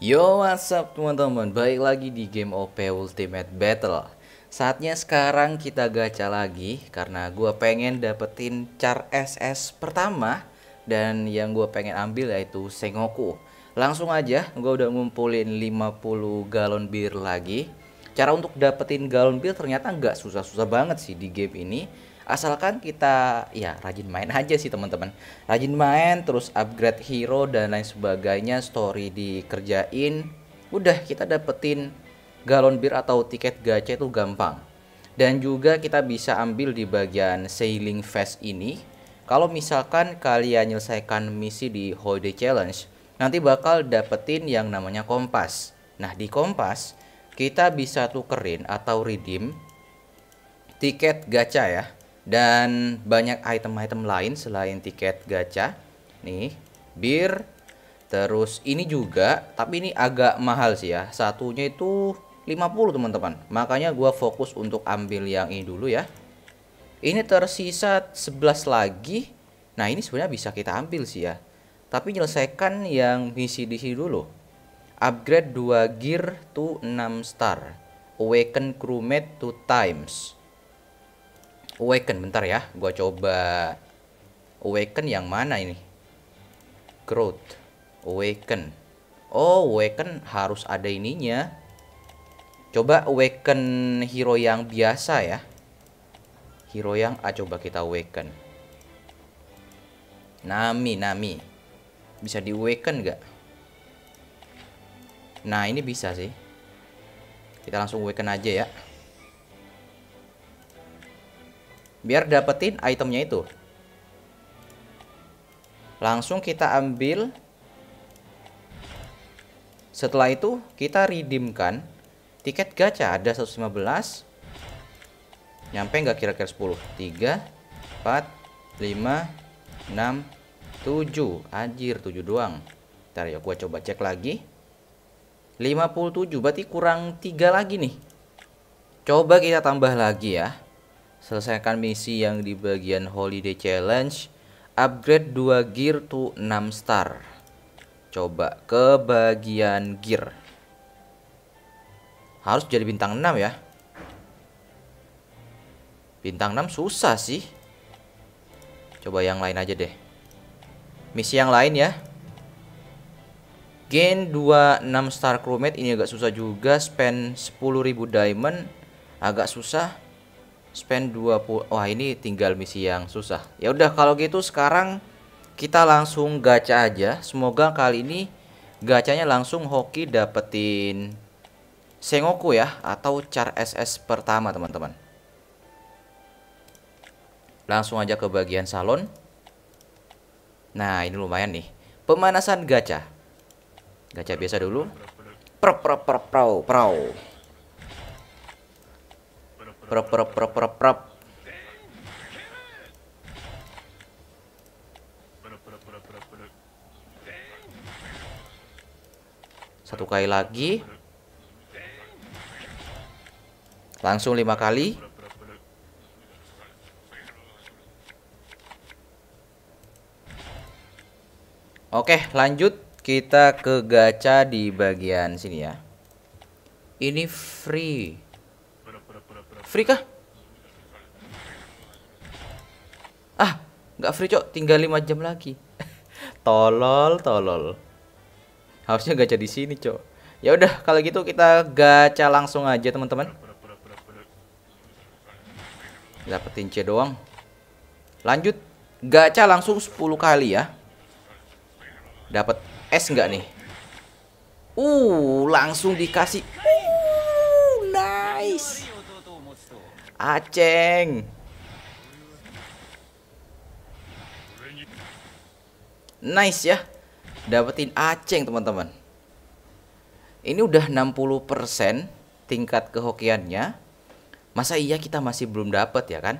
Yo what's up teman-teman Baik lagi di game OP Ultimate Battle Saatnya sekarang kita gacha lagi Karena gue pengen dapetin char SS pertama Dan yang gue pengen ambil yaitu Sengoku Langsung aja gue udah ngumpulin 50 galon bir lagi Cara untuk dapetin galon bir ternyata nggak susah-susah banget sih di game ini asalkan kita ya rajin main aja sih teman-teman rajin main terus upgrade hero dan lain sebagainya story dikerjain udah kita dapetin galon bir atau tiket gacha itu gampang dan juga kita bisa ambil di bagian sailing fest ini kalau misalkan kalian menyelesaikan misi di holiday challenge nanti bakal dapetin yang namanya kompas nah di kompas kita bisa tukerin atau redeem tiket gacha ya dan banyak item-item lain selain tiket gacha nih bir terus ini juga tapi ini agak mahal sih ya satunya itu 50 teman-teman makanya gua fokus untuk ambil yang ini dulu ya ini tersisa 11 lagi nah ini sebenarnya bisa kita ambil sih ya tapi nyelesaikan yang misi di sini dulu upgrade 2 gear to 6 star awaken crewmate 2 times awaken bentar ya gua coba awaken yang mana ini growth awaken oh awaken harus ada ininya coba awaken hero yang biasa ya hero yang ah coba kita awaken Nami Nami bisa di awaken gak nah ini bisa sih kita langsung awaken aja ya biar dapetin itemnya itu langsung kita ambil setelah itu kita redeemkan tiket gacha ada 115 nyampe nggak kira-kira 10 3 4 5 6 7 anjir 7 doang ntar ya gua coba cek lagi 57 berarti kurang 3 lagi nih coba kita tambah lagi ya selesaikan misi yang di bagian holiday challenge upgrade 2 gear to 6 star coba ke bagian gear harus jadi bintang 6 ya bintang 6 susah sih coba yang lain aja deh misi yang lain ya gain 2 6 star crewmate ini agak susah juga spend 10.000 diamond agak susah spend 20 wah ini tinggal misi yang susah ya udah kalau gitu sekarang kita langsung gacha aja semoga kali ini gacanya langsung hoki dapetin Sengoku ya atau char SS pertama teman-teman langsung aja ke bagian salon nah ini lumayan nih pemanasan gacha gacha biasa dulu pro pro pro pro pro Prop, prop, prop, prop, prop. Satu kali lagi. Langsung lima kali. Oke, lanjut kita ke gacha di bagian sini ya. Ini free. Free kah? Ah, nggak free cok, tinggal 5 jam lagi. tolol, tolol. Harusnya gacha di sini cok. Ya udah, kalau gitu kita gacha langsung aja teman-teman. Dapetin C doang. Lanjut, gacha langsung 10 kali ya. Dapat S nggak nih? Uh, langsung dikasih. Uh, nice. Aceng. Nice ya. Dapetin Aceng, teman-teman. Ini udah 60% tingkat kehokiannya. Masa iya kita masih belum dapet ya kan?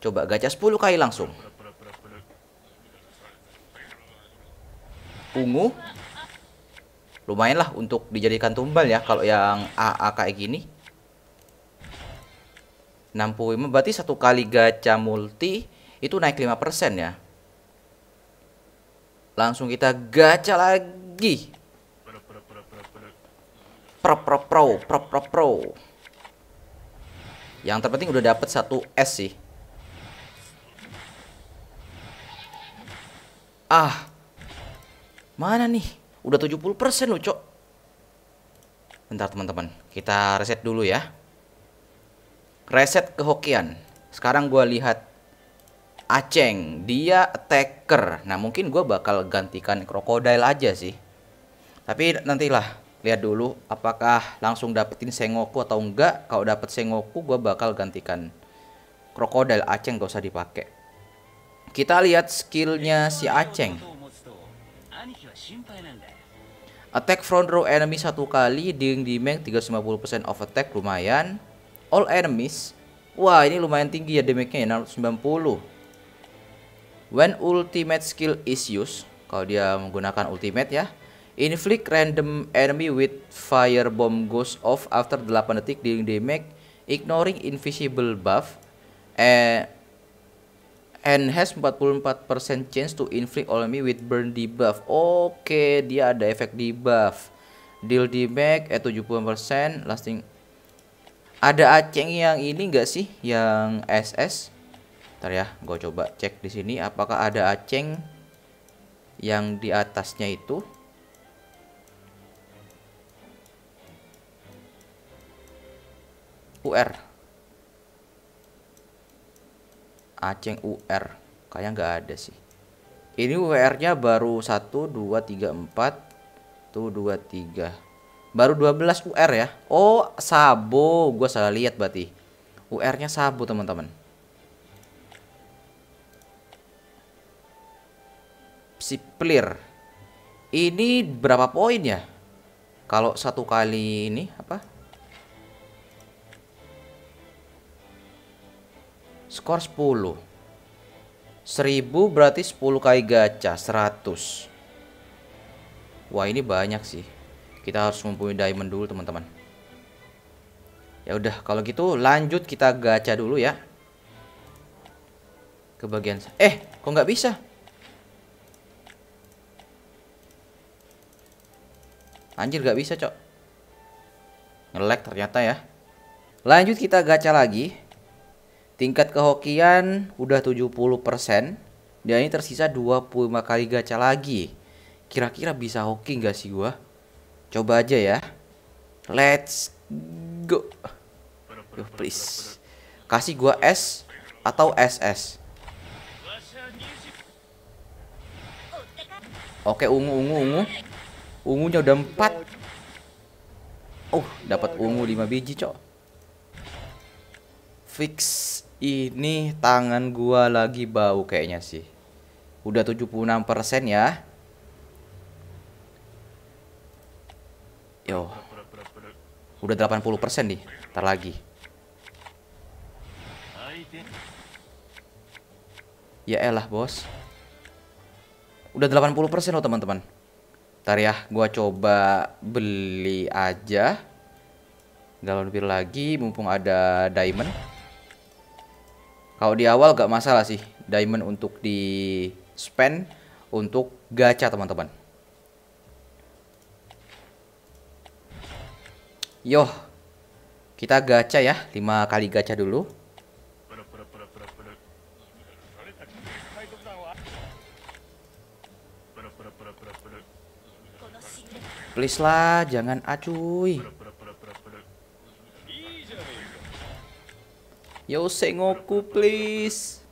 Coba gacha 10 kali langsung. Ungu. Lumayan lah untuk dijadikan tumbal ya kalau yang AA kayak gini. 65 berarti satu kali gacha multi itu naik 5% ya langsung kita gacha lagi pro pro pro pro pro pro yang terpenting udah dapet satu S sih ah mana nih udah 70% loh cok bentar teman-teman kita reset dulu ya Reset ke Hokian. Sekarang gue lihat Aceng, dia attacker. Nah, mungkin gue bakal gantikan krokodil aja sih. Tapi nantilah, lihat dulu apakah langsung dapetin Sengoku atau enggak. Kalau dapet Sengoku, gue bakal gantikan krokodil. Aceng gak usah dipakai. Kita lihat skillnya si Aceng. Attack front row enemy satu kali, ding dimeng 350% of attack lumayan all enemies. Wah, ini lumayan tinggi ya damage-nya ya, 90. When ultimate skill is used, kalau dia menggunakan ultimate ya, inflict random enemy with firebomb goes off after 8 detik dealing damage ignoring invisible buff eh, and has 44% chance to inflict all enemy with burn debuff. Oke, okay, dia ada efek debuff. Deal damage eh 70% lasting ada aceng yang ini enggak sih yang SS? Ntar ya, gue coba cek di sini apakah ada aceng yang di atasnya itu. UR. Aceng UR. Kayaknya nggak ada sih. Ini UR-nya baru 1 2 3 4 1 2 3 Baru 12 UR ya. Oh, Sabo. Gue salah lihat berarti. UR-nya Sabo, teman-teman. Siplir. Ini berapa poin ya? Kalau satu kali ini apa? Skor 10. 1000 berarti 10 kali gacha 100. Wah, ini banyak sih kita harus mempunyai diamond dulu teman-teman ya udah kalau gitu lanjut kita gacha dulu ya ke bagian eh kok nggak bisa anjir nggak bisa cok ngelek ternyata ya lanjut kita gacha lagi tingkat kehokian udah 70% dan ini tersisa 25 kali gacha lagi kira-kira bisa hoki nggak sih gua Coba aja ya. Let's go. Yo, please. Kasih gua S atau SS. Oke, ungu ungu ungu. Ungunya udah empat. Oh, dapat ungu 5 biji, Cok. Fix ini tangan gua lagi bau kayaknya sih. Udah 76% ya. Yo. Udah 80% nih. Ntar lagi. Ya elah, Bos. Udah 80% loh, teman-teman. Ntar ya, gua coba beli aja. Galon bir lagi mumpung ada diamond. Kalau di awal gak masalah sih diamond untuk di spend untuk gacha, teman-teman. Yo, kita gacha ya, lima kali gacha dulu. Please lah, jangan acuy. Yo Sengoku please.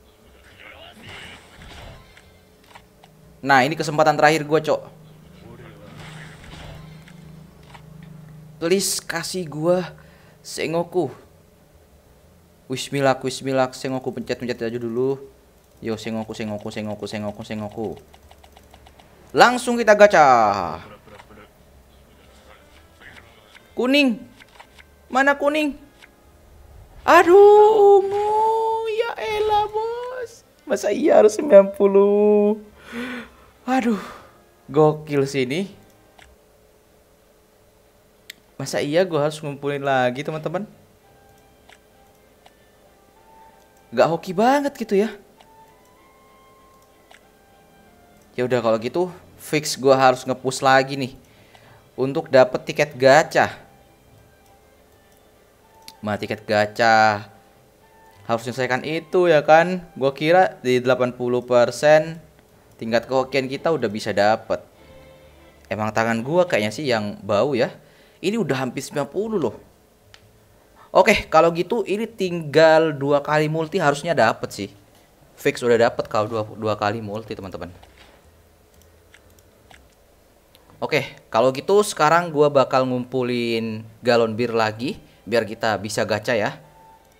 Nah, ini kesempatan terakhir gue, Cok. please kasih gua Sengoku. Wismilak, Wismilak, Sengoku pencet-pencet aja dulu. Yo Sengoku, Sengoku, Sengoku, Sengoku, Sengoku. Langsung kita gacha. Kuning. Mana kuning? Aduh, umu Ya elah, Bos. Masa iya harus 90? Aduh. Gokil sih ini. Masa iya gue harus ngumpulin lagi teman-teman? Gak hoki banget gitu ya. Ya udah kalau gitu fix gue harus ngepus lagi nih untuk dapet tiket gacha. Ma tiket gacha harus selesaikan itu ya kan? Gue kira di 80% tingkat kehokian kita udah bisa dapet. Emang tangan gue kayaknya sih yang bau ya. Ini udah hampir 90 loh. Oke, kalau gitu ini tinggal dua kali multi harusnya dapet sih. Fix udah dapet kalau dua, dua kali multi teman-teman. Oke, kalau gitu sekarang gua bakal ngumpulin galon bir lagi biar kita bisa gacha ya.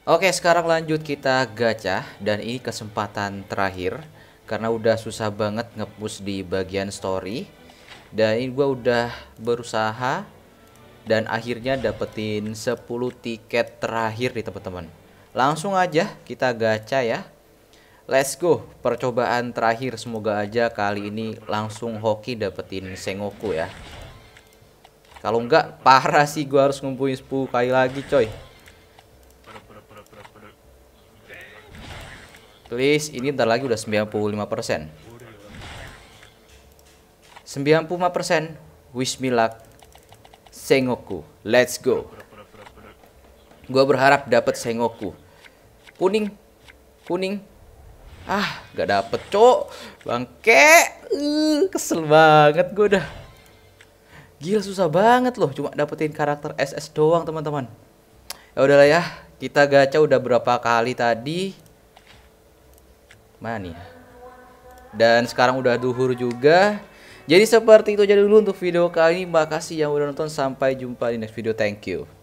Oke, sekarang lanjut kita gacha dan ini kesempatan terakhir karena udah susah banget ngepush di bagian story. Dan ini gua udah berusaha dan akhirnya dapetin 10 tiket terakhir nih teman-teman. Langsung aja kita gacha ya. Let's go, percobaan terakhir semoga aja kali ini langsung hoki dapetin Sengoku ya. Kalau enggak parah sih gua harus ngumpulin 10 kali lagi coy. Please, ini ntar lagi udah 95%. 95%. Wish me luck. Sengoku. Let's go. Gua berharap dapat Sengoku. Kuning. Kuning. Ah, gak dapet, cok. Bangke. Uh, kesel banget gue dah. Gila susah banget loh cuma dapetin karakter SS doang, teman-teman. Ya udahlah ya. Kita gacha udah berapa kali tadi? Mana nih? Ya? Dan sekarang udah duhur juga. Jadi seperti itu aja dulu untuk video kali ini. Makasih yang udah nonton. Sampai jumpa di next video. Thank you.